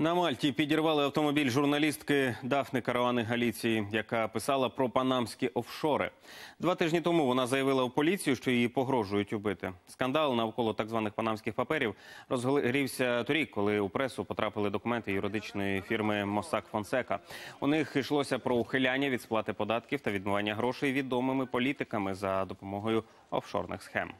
На Мальті підірвали автомобіль журналістки Дафни Каравани Галіції, яка писала про панамські офшори. Два тижні тому вона заявила в поліцію, що її погрожують убити. Скандал навколо так званих панамських паперів розгорівся торік, коли у пресу потрапили документи юридичної фірми Мосак Фонсека. У них йшлося про ухиляння від сплати податків та відмивання грошей відомими політиками за допомогою офшорних схем.